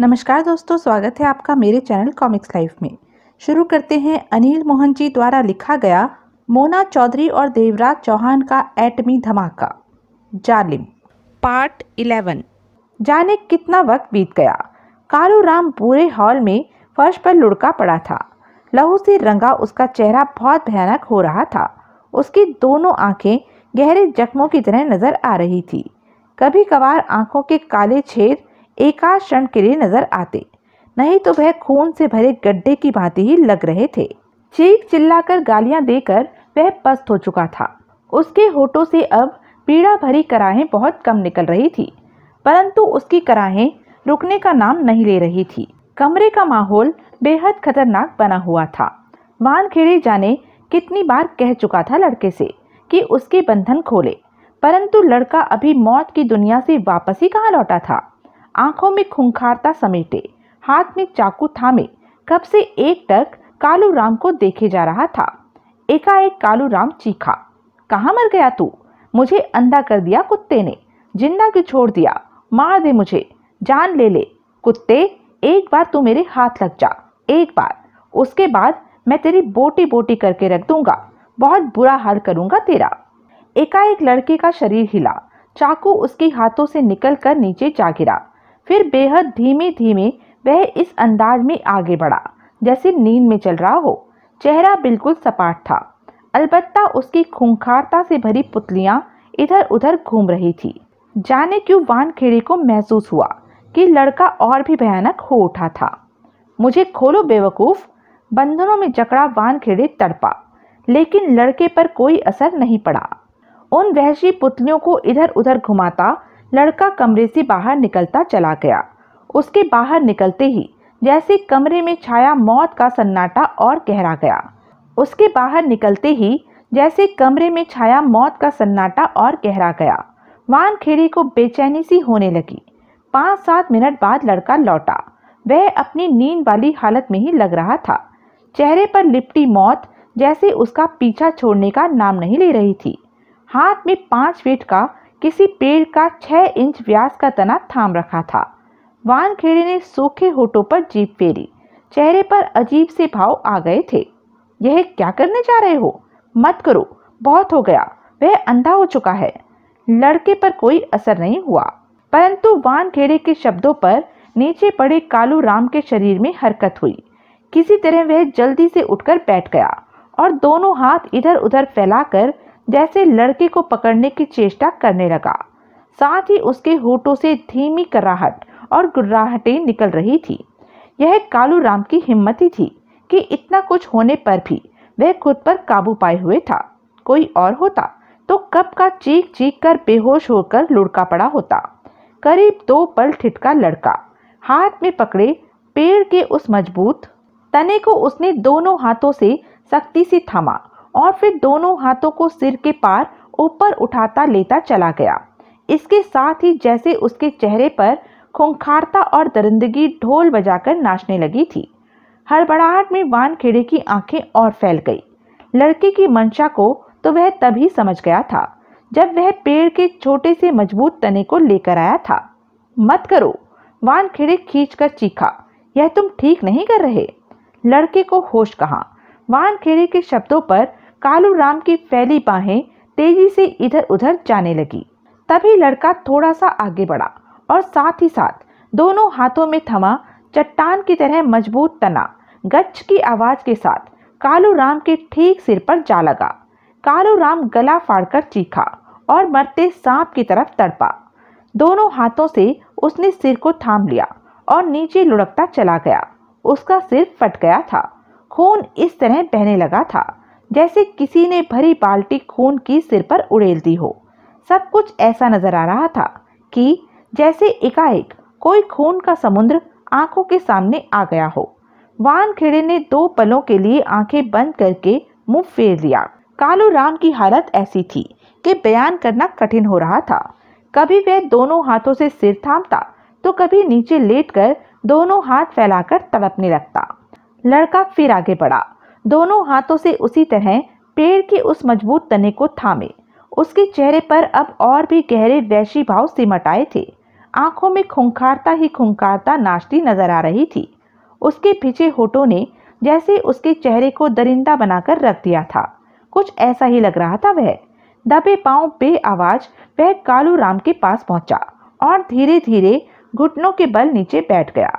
नमस्कार दोस्तों स्वागत है आपका मेरे चैनल कॉमिक्स लाइफ में शुरू करते हैं अनिल मोहन जी द्वारा लिखा गया मोना चौधरी और देवराज चौहान का एटमी धमाका जालिम पार्ट इलेवन जाने कितना वक्त बीत गया कालू राम पूरे हॉल में फर्श पर लुढ़का पड़ा था लहू से रंगा उसका चेहरा बहुत भयानक हो रहा था उसकी दोनों आंखें गहरे जख्मों की तरह नजर आ रही थी कभी कभार आंखों के काले छेद एकाश क्षण के लिए नजर आते नहीं तो वह खून से भरे गड्ढे की भांति ही लग रहे थे चीख चिल्लाकर गालियां देकर वह पस्त हो चुका था उसके होठों से अब पीड़ा भरी कराहें बहुत कम निकल रही थी परंतु उसकी कराहें रुकने का नाम नहीं ले रही थी कमरे का माहौल बेहद खतरनाक बना हुआ था वानखेड़े जाने कितनी बार कह चुका था लड़के से कि उसके बंधन खोले परंतु लड़का अभी मौत की दुनिया से वापस ही कहाँ लौटा था आंखों में खुंखारता समेटे हाथ में चाकू थामे कब से एक टक कालू राम को देखे जा रहा था एकाएक कालू राम चीखा कहाँ मर गया तू मुझे अंधा कर दिया कुत्ते ने जिंदा क्यों छोड़ दिया मार दे मुझे जान ले ले कुत्ते एक बार तू मेरे हाथ लग जा एक बार उसके बाद मैं तेरी बोटी बोटी करके रख दूंगा बहुत बुरा हाल करूंगा तेरा एकाएक लड़के का शरीर हिला चाकू उसके हाथों से निकल कर नीचे जा गिरा फिर बेहद धीमे धीमे वह इस अंदाज में आगे बढ़ा जैसे नींद में चल रहा हो चेहरा बिल्कुल सपाट था अलबत्ता उसकी खूंखारता से भरी पुतलियाँ इधर उधर घूम रही थी जाने क्यों वानखेड़े को महसूस हुआ कि लड़का और भी भयानक हो उठा था मुझे खोलो बेवकूफ़ बंधनों में जकड़ा वानखेड़े तड़पा लेकिन लड़के पर कोई असर नहीं पड़ा उन वहशी पुतलियों को इधर उधर घुमाता लड़का कमरे से बाहर निकलता चला गया उसके बाहर निकलते ही जैसे कमरे में छाया मौत का सन्नाटा और गहरा गया उसके बाहर निकलते ही जैसे कमरे में छाया मौत का सन्नाटा और गहरा गया वानखेड़े को बेचैनी सी होने लगी पाँच सात मिनट बाद लड़का लौटा वह अपनी नींद वाली हालत में ही लग रहा था चेहरे पर लिपटी मौत जैसे उसका पीछा छोड़ने का नाम नहीं ले रही थी हाथ में पाँच फीट का किसी पेड़ का छः इंच व्यास का तना थाम रखा था वानखेड़े ने सूखे होठों पर जीप फेरी चेहरे पर अजीब से भाव आ गए थे यह क्या करने जा रहे हो मत करो बहुत हो गया वह अंधा हो चुका है लड़के पर कोई असर नहीं हुआ परंतु वानखेड़े के शब्दों पर नीचे पड़े कालू राम के शरीर में हरकत हुई किसी तरह वह जल्दी से उठकर बैठ गया और दोनों हाथ इधर उधर फैलाकर जैसे लड़के को पकड़ने की चेष्टा करने लगा साथ ही उसके होठों से धीमी कराहट और गुर्राहटें निकल रही थी यह कालू राम की हिम्मत ही थी कि इतना कुछ होने पर भी वह खुद पर काबू पाए हुए था कोई और होता तो कब का चीख चीख कर बेहोश होकर लुढ़का पड़ा होता करीब दो पल ठिटका लड़का हाथ में पकड़े पेड़ के उस मजबूत तने को उसने दोनों हाथों से सख्ती से थामा और फिर दोनों हाथों को सिर के पार ऊपर उठाता लेता चला गया इसके साथ ही जैसे उसके चेहरे पर खूंखारता और दरिंदगी ढोल बजाकर नाचने लगी थी हड़बड़ाहट में वानखेड़े की आंखें और फैल गई लड़के की मंशा को तो वह तभी समझ गया था जब वह पेड़ के छोटे से मजबूत तने को लेकर आया था मत करो वानखेड़े खींच कर चीखा यह तुम ठीक नहीं कर रहे लड़के को होश कहा वानखेड़े के शब्दों पर कालू राम की फैली बाहें तेजी से इधर उधर जाने लगी तभी लड़का थोड़ा सा आगे बढ़ा और साथ ही साथ दोनों हाथों में थमा चट्टान की तरह मजबूत तना गच्छ की आवाज के साथ कालू राम के ठीक सिर पर जा लगा कालू राम गला फाड़कर चीखा और मरते सांप की तरफ तड़पा दोनों हाथों से उसने सिर को थाम लिया और नीचे लुढ़कता चला गया उसका सिर फट गया था खून इस तरह बहने लगा था जैसे किसी ने भरी बाल्टी खून की सिर पर उड़ेल दी हो सब कुछ ऐसा नजर आ रहा था कि जैसे एकाएक कोई खून का समुद्र आंखों के सामने आ गया हो वानखेड़े ने दो पलों के लिए आंखें बंद करके मुंह फेर लिया कालू राम की हालत ऐसी थी कि बयान करना कठिन हो रहा था कभी वह दोनों हाथों से सिर थामता तो कभी नीचे लेटकर दोनों हाथ फैलाकर तड़पने लगता लड़का फिर आगे बढ़ा दोनों हाथों से उसी तरह पेड़ के उस मजबूत तने को थामे उसके चेहरे पर अब और भी गहरे वैशी भाव सिमट आए थे आंखों में खुंखारता ही खुंखारता नाचती नजर आ रही थी उसके पीछे होठों ने जैसे उसके चेहरे को दरिंदा बनाकर रख दिया था कुछ ऐसा ही लग रहा था वह दबे पांव बे आवाज वह कालू राम के पास पहुंचा और धीरे धीरे घुटनों के बल नीचे बैठ गया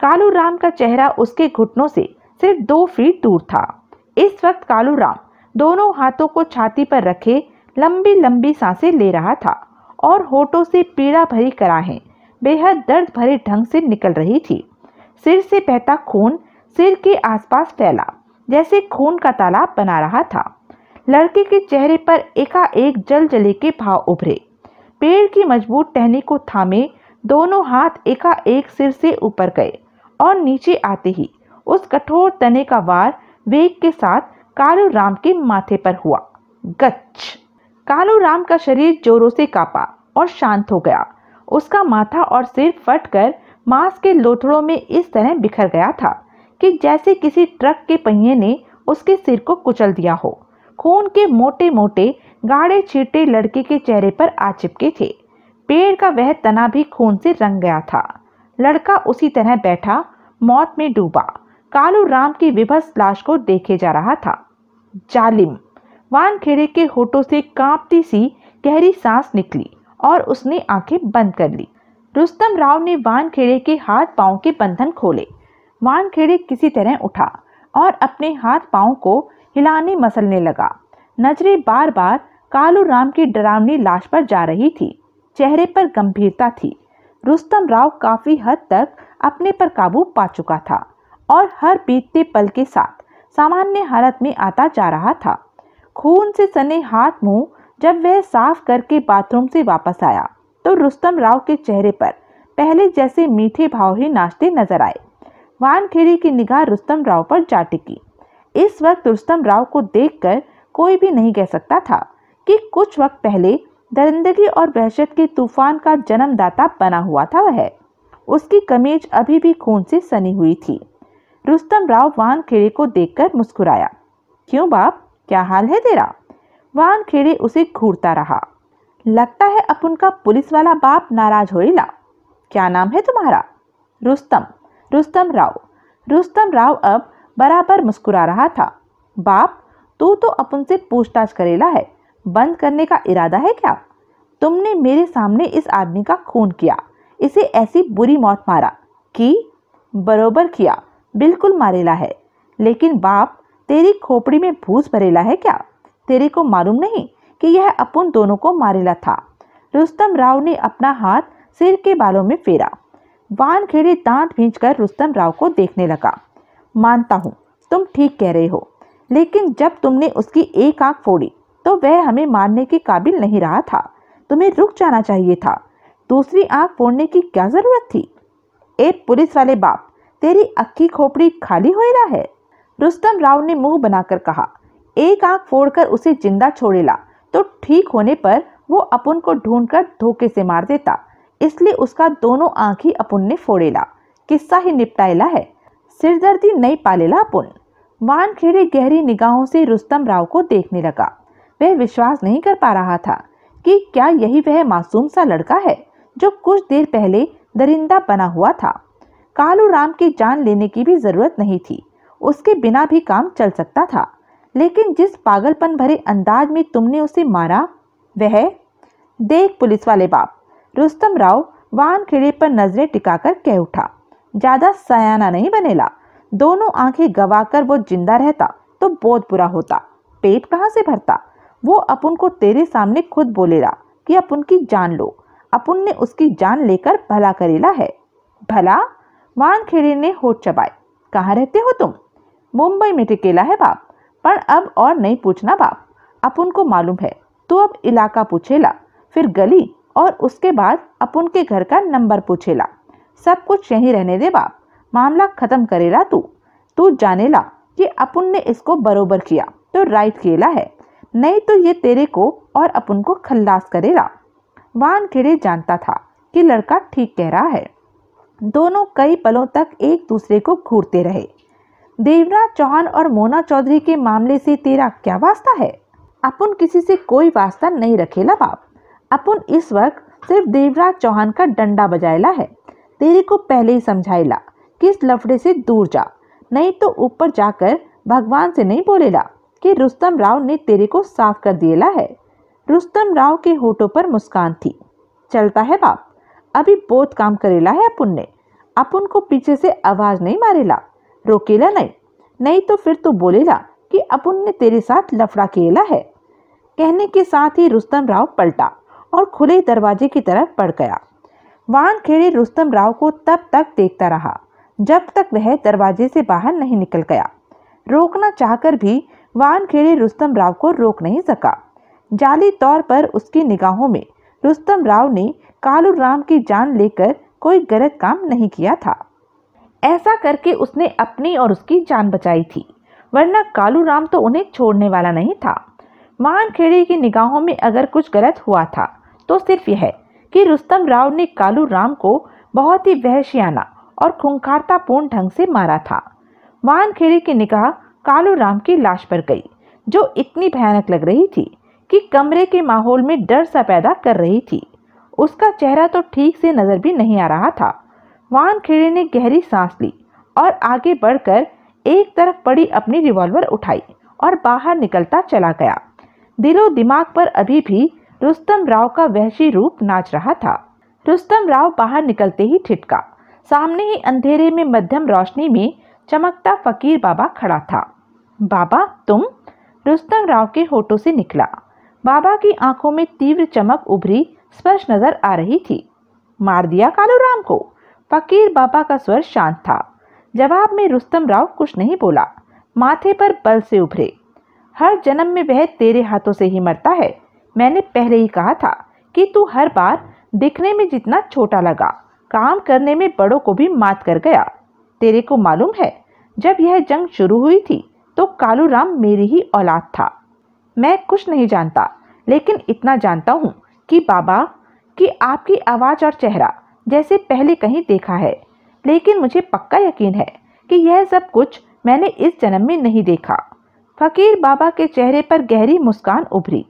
कालू राम का चेहरा उसके घुटनों से सिर्फ दो फीट दूर था इस वक्त कालू राम दोनों हाथों को छाती पर रखे लंबी लंबी सांसें ले रहा था और होठों से पीड़ा भरी कराहें बेहद दर्द भरे ढंग से निकल रही थी सिर से बहता खून सिर के आसपास फैला जैसे खून का तालाब बना रहा था लड़के के चेहरे पर एकाएक जल जले के भाव उभरे पेड़ की मजबूत टहनी को थामे दोनों हाथ एकाएक सिर से ऊपर गए और नीचे आते ही उस कठोर तने का वार वेग के साथ कालू राम के माथे पर हुआ गच्छ कालू राम का शरीर जोरों से कापा और शांत हो गया उसका माथा और सिर फट कर मांस के लोथड़ों में इस तरह बिखर गया था कि जैसे किसी ट्रक के पहिए ने उसके सिर को कुचल दिया हो खून के मोटे मोटे गाढ़े छीटे लड़के के चेहरे पर आ चिपके थे पेड़ का वह तना भी खून से रंग गया था लड़का उसी तरह बैठा मौत में डूबा कालू राम की विभस लाश को देखे जा रहा था जालिम वानखेड़े के होठों से कांपती सी गहरी सांस निकली और उसने आंखें बंद कर ली रुस्तम राव ने वानखेड़े के हाथ पांव के बंधन खोले वानखेड़े किसी तरह उठा और अपने हाथ पांव को हिलाने मसलने लगा नजरें बार बार कालू राम की डरावनी लाश पर जा रही थी चेहरे पर गंभीरता थी रुस्तम राव काफ़ी हद तक अपने पर काबू पा चुका था और हर बीतते पल के साथ सामान्य हालत में आता जा रहा था खून से सने हाथ मुंह जब वह साफ करके बाथरूम से वापस आया तो रुस्तम राव के चेहरे पर पहले जैसे मीठे भाव ही नाचते नजर आए वानखेड़ी की निगाह रुस्तम राव पर जा टिकी इस वक्त रुस्तम राव को देखकर कोई भी नहीं कह सकता था कि कुछ वक्त पहले दरिंदगी और बहशत के तूफान का जन्मदाता बना हुआ था वह उसकी कमीज अभी भी खून से सनी हुई थी रुस्तम राव वानखेड़े को देखकर मुस्कुराया क्यों बाप क्या हाल है तेरा वानखेड़े उसे घूरता रहा लगता है अपन का पुलिस वाला बाप नाराज हो क्या नाम है तुम्हारा रुस्तम रुस्तम राव रुस्तम राव अब बराबर मुस्कुरा रहा था बाप तू तो अपन से पूछताछ करेला है बंद करने का इरादा है क्या तुमने मेरे सामने इस आदमी का खून किया इसे ऐसी बुरी मौत मारा कि बरोबर किया बिल्कुल मारेला है लेकिन बाप तेरी खोपड़ी में भूस भरेला है क्या तेरे को मालूम नहीं कि यह अपन दोनों को मारेला था रुस्तम राव ने अपना हाथ सिर के बालों में फेरा वानखेड़े दांत भींच कर रुस्तम राव को देखने लगा मानता हूँ तुम ठीक कह रहे हो लेकिन जब तुमने उसकी एक आंख फोड़ी तो वह हमें मारने के काबिल नहीं रहा था तुम्हें रुक जाना चाहिए था दूसरी आंख फोड़ने की क्या ज़रूरत थी एक पुलिस वाले बाप तेरी अक्की खोपड़ी खाली हो रहा है रुस्तम राव ने मुंह बनाकर कहा एक आंख फोड़कर उसे जिंदा छोड़ेला तो ठीक होने पर वो अपुन को ढूंढकर धोखे से मार देता इसलिए उसका दोनों आंख ही अपुन ने फोड़ेला किस्सा ही निपटाएला है सिरदर्दी नहीं पालेला अपुन वान खेड़े गहरी निगाहों से रुस्तम राव को देखने लगा वह विश्वास नहीं कर पा रहा था कि क्या यही वह मासूम सा लड़का है जो कुछ देर पहले दरिंदा बना हुआ था कालू राम की जान लेने की भी जरूरत नहीं थी उसके बिना भी काम चल सकता था लेकिन जिस पागलपन भरे अंदाज में तुमने उसे मारा वह देख पुलिस वाले बाप रुस्तम राव वाहन खेड़े पर नजरें टिकाकर कह उठा ज़्यादा सयाना नहीं बनेला दोनों आंखें गवाकर वो जिंदा रहता तो बहुत बुरा होता पेट कहाँ से भरता वो अपुन को तेरे सामने खुद बोलेला कि अपुन की जान लो अपुन ने उसकी जान लेकर भला करेला है भला वानखेड़े ने होठ चबाए कहाँ रहते हो तुम मुंबई में टिकेला है बाप पर अब और नहीं पूछना बाप अपन को मालूम है तो अब इलाका पूछेला फिर गली और उसके बाद अपन के घर का नंबर पूछेला सब कुछ यहीं रहने दे बाप मामला खत्म करेला तू तू जानेला कि अपन ने इसको बरोबर किया तो राइट केला है नहीं तो ये तेरे को और अपन को खल्लास करेला वानखेड़े जानता था कि लड़का ठीक कह रहा है दोनों कई पलों तक एक दूसरे को घूरते रहे देवराज चौहान और मोना चौधरी के मामले से तेरा क्या वास्ता है अपन किसी से कोई वास्ता नहीं रखेला बाप अपन इस वक्त सिर्फ देवराज चौहान का डंडा बजायला है तेरे को पहले ही समझाएला कि इस लफड़े से दूर जा नहीं तो ऊपर जाकर भगवान से नहीं बोलेला कि रुस्तम राव ने तेरे को साफ कर दिएला है रुस्तम राव के होठों पर मुस्कान थी चलता है बाप अभी बहुत काम करेला है अपुन ने अपुन को पीछे से आवाज नहीं मारेला रोकेला नहीं नहीं तो फिर तो बोलेला कि अपुन ने तेरे साथ लफड़ा केला है कहने के साथ ही रुस्तम राव पलटा और खुले दरवाजे की तरफ पड़ गया वान खेड़े रुस्तम राव को तब तक देखता रहा जब तक वह दरवाजे से बाहर नहीं निकल गया रोकना चाहकर भी वान खेड़े रुस्तम राव को रोक नहीं सका जाली तौर पर उसकी निगाहों में रुस्तम राव ने कालू राम की जान लेकर कोई गलत काम नहीं किया था ऐसा करके उसने अपनी और उसकी जान बचाई थी वरना कालू राम तो उन्हें छोड़ने वाला नहीं था मानखेड़े की निगाहों में अगर कुछ गलत हुआ था तो सिर्फ यह कि रुस्तम राव ने कालू राम को बहुत ही वहशियाना और खूंखारतापूर्ण ढंग से मारा था मानखेड़े की निगाह कालू राम की लाश पर गई जो इतनी भयानक लग रही थी कि कमरे के माहौल में डर सा पैदा कर रही थी उसका चेहरा तो ठीक से नज़र भी नहीं आ रहा था वानखेड़े ने गहरी सांस ली और आगे बढ़कर एक तरफ पड़ी अपनी रिवॉल्वर उठाई और बाहर निकलता चला गया दिलो दिमाग पर अभी भी रुस्तम राव का वहशी रूप नाच रहा था रुस्तम राव बाहर निकलते ही ठिटका सामने ही अंधेरे में मध्यम रोशनी में चमकता फकीर बाबा खड़ा था बाबा तुम रुस्तम राव के होठों से निकला बाबा की आंखों में तीव्र चमक उभरी स्पर्श नजर आ रही थी मार दिया कालू राम को फकीर बाबा का स्वर शांत था जवाब में रुस्तम राव कुछ नहीं बोला माथे पर बल से उभरे हर जन्म में वह तेरे हाथों से ही मरता है मैंने पहले ही कहा था कि तू हर बार दिखने में जितना छोटा लगा काम करने में बड़ों को भी मात कर गया तेरे को मालूम है जब यह जंग शुरू हुई थी तो कालू राम मेरी ही औलाद था मैं कुछ नहीं जानता लेकिन इतना जानता हूँ कि बाबा कि आपकी आवाज़ और चेहरा जैसे पहले कहीं देखा है लेकिन मुझे पक्का यकीन है कि यह सब कुछ मैंने इस जन्म में नहीं देखा फकीर बाबा के चेहरे पर गहरी मुस्कान उभरी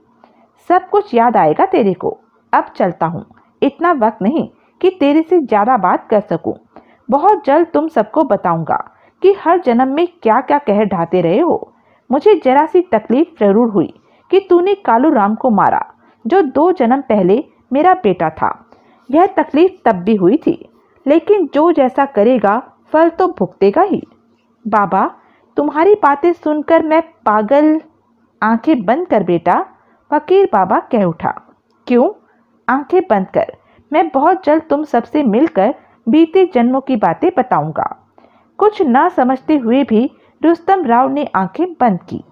सब कुछ याद आएगा तेरे को अब चलता हूँ इतना वक्त नहीं कि तेरे से ज़्यादा बात कर सकूँ बहुत जल्द तुम सबको बताऊँगा कि हर जन्म में क्या क्या कह ढाते रहे हो मुझे जरा सी तकलीफ जरूर हुई कि तूने कालू राम को मारा जो दो जन्म पहले मेरा बेटा था यह तकलीफ तब भी हुई थी लेकिन जो जैसा करेगा फल तो भुगतेगा ही बाबा तुम्हारी बातें सुनकर मैं पागल आंखें बंद कर बेटा फकीर बाबा कह उठा क्यों आंखें बंद कर मैं बहुत जल्द तुम सबसे मिलकर बीते जन्मों की बातें बताऊंगा कुछ ना समझते हुए भी रुस्तम राव ने आंखें बंद की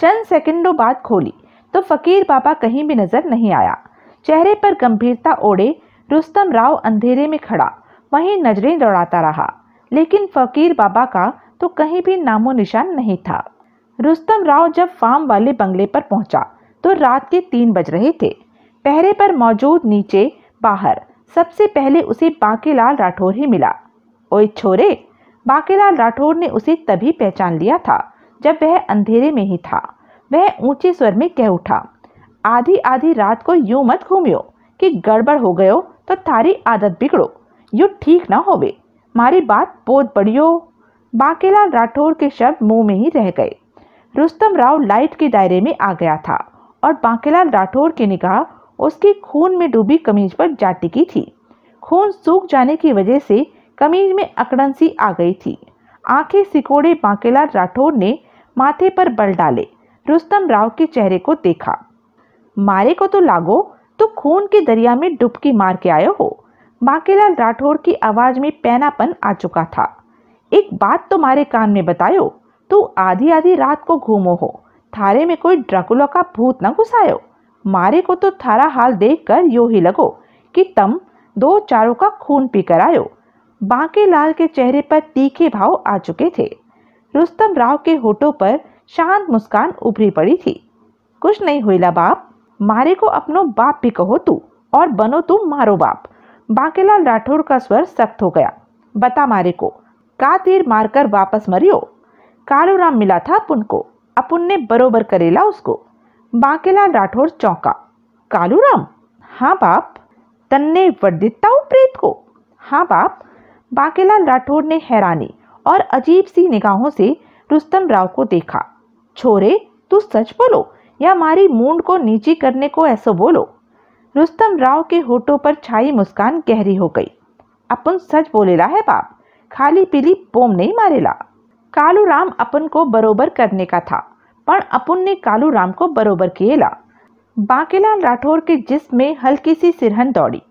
चंद सेकंडों बाद खोली तो फकीर बाबा कहीं भी नजर नहीं आया चेहरे पर गंभीरता ओढ़े रुस्तम राव अंधेरे में खड़ा वहीं नजरें दौड़ाता रहा लेकिन फकीर बाबा का तो कहीं भी नामो निशान नहीं था रुस्तम राव जब फार्म वाले बंगले पर पहुंचा तो रात के तीन बज रहे थे पहरे पर मौजूद नीचे बाहर सबसे पहले उसे बाकेलाल राठौर ही मिला ओए छोरे बाकेलाल राठौर ने उसे तभी पहचान लिया था जब वह अंधेरे में ही था वह ऊंचे स्वर में कह उठा आधी आधी रात को यूं मत घूमियो कि गड़बड़ हो गयो तो थारी आदत बिगड़ो यू ठीक ना होवे मारी बात बहुत हो बाकेलाल राठौर के शब्द मुंह में ही रह गए रुस्तम राव लाइट के दायरे में आ गया था और बांकेलाल राठौर की निगाह उसकी खून में डूबी कमीज पर जा टिकी थी खून सूख जाने की वजह से कमीज में अकड़न सी आ गई थी आंखें सिकोड़े बांकेलाल राठौर ने माथे पर बल डाले रुस्तम राव के चेहरे को देखा मारे को तो लागो तो खून के दरिया में डुबकी मार के आए हो बाकेलाल राठौर की आवाज में पैनापन आ चुका था एक बात तुम्हारे तो कान में बतायो तू आधी आधी रात को घूमो हो थारे में कोई ड्रकुला का भूत न घुसायो मारे को तो थारा हाल देख कर यो ही लगो कि तम दो चारों का खून पी कर आयो बांके लाल के चेहरे पर तीखे भाव आ चुके थे रुस्तम राव के होठों पर मुस्कान उभरी पड़ी थी कुछ नहीं हुई ला बाप मारे को अपनो बाप भी कहो तू और बनो तुम मारो बाप बांकेलाल राठौर का स्वर सख्त हो गया बता मारे को का तीर मारकर वापस मरियो कालू राम मिला था अपुन को अपुन ने बरोबर करेला उसको बांकेलाल राठौर चौंका कालू राम हाँ बाप तन्ने वर्दिता प्रेत को हाँ बाप बांकेलाल राठौर ने हैरानी और अजीब सी निगाहों से रुस्तम राव को देखा छोरे तू सच बोलो या मारी मूंड को नीची करने को ऐसा बोलो रुस्तम राव के होठों पर छाई मुस्कान गहरी हो गई अपन सच बोलेला है बाप खाली पीली पोम नहीं मारेला कालू राम अपन को बरोबर करने का था पर अपन ने कालू राम को बरोबर किएला बांकेलाल राठौर के जिस्म में हल्की सी सिरहन दौड़ी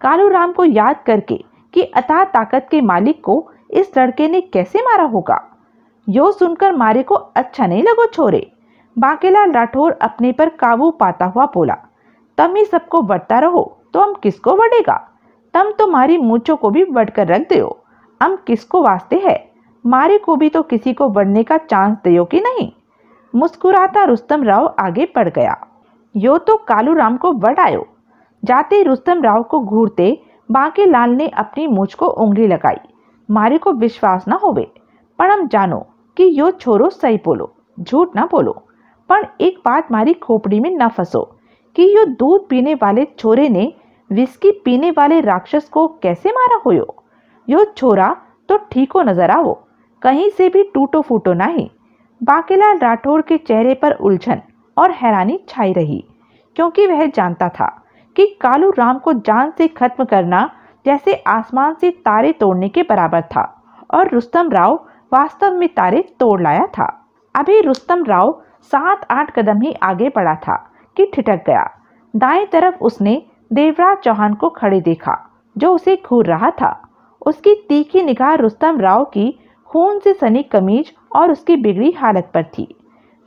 कालू राम को याद करके कि अता ताकत के मालिक को इस लड़के ने कैसे मारा होगा यो सुनकर मारे को अच्छा नहीं लगो छोरे बांकेलाल राठौर अपने पर काबू पाता हुआ बोला तम ही सबको बढ़ता रहो तो हम किसको बढ़ेगा तम तुम्हारी तो मूछों को भी बढ़कर रख दो हम किसको वास्ते है मारे को भी तो किसी को बढ़ने का चांस दो कि नहीं मुस्कुराता रुस्तम राव आगे बढ़ गया यो तो कालू राम को बढ़ आयो जाते रुस्तम राव को घूरते बांके लाल ने अपनी मूछ को उंगली लगाई मारे को विश्वास न होवे पर हम जानो कि यो छोरो सही बोलो झूठ ना बोलो पर एक बात मारी खोपड़ी में न फंसो कि यो दूध पीने वाले छोरे ने विस्की पीने वाले राक्षस को कैसे मारा होयो यो छोरा तो ठीक हो नजर आवो कहीं से भी टूटो फूटो नहीं बाकेलाल राठौर के चेहरे पर उलझन और हैरानी छाई रही क्योंकि वह जानता था कि कालू राम को जान से खत्म करना जैसे आसमान से तारे तोड़ने के बराबर था और रुस्तम राव वास्तव में तारे तोड़ लाया था अभी रुस्तम राव सात आठ कदम ही आगे बढ़ा था कि ठिठक गया दाएं तरफ उसने देवराज चौहान को खड़े देखा जो उसे घूर रहा था उसकी तीखी निगाह रुस्तम राव की खून से सनी कमीज और उसकी बिगड़ी हालत पर थी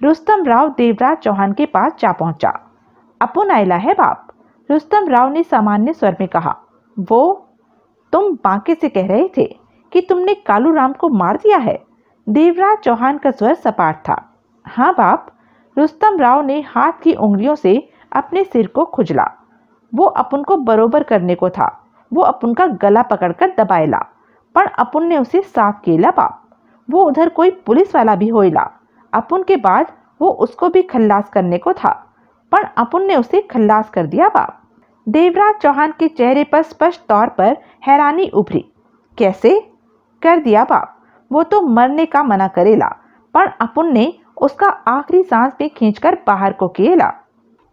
रुस्तम राव देवराज चौहान के पास जा पहुंचा अपुन आयला है बाप रुस्तम राव ने सामान्य स्वर में कहा वो तुम बाके से कह रहे थे कि तुमने कालू राम को मार दिया है देवराज चौहान का स्वर सपाट था हाँ बाप रुस्तम राव ने हाथ की उंगलियों से अपने सिर को खुजला वो अपन को बरोबर करने को था वो अपन का गला पकड़कर दबाएला पर अपुन ने उसे साफ केला बाप वो उधर कोई पुलिस वाला भी होइला अपन के बाद वो उसको भी खल्लास करने को था पर अपन ने उसे खल्लास कर दिया बाप देवराज चौहान के चेहरे पर स्पष्ट तौर पर हैरानी उभरी कैसे कर दिया बाप वो तो मरने का मना करेला पर अपुन ने उसका आखिरी सांस भी खींचकर बाहर को केला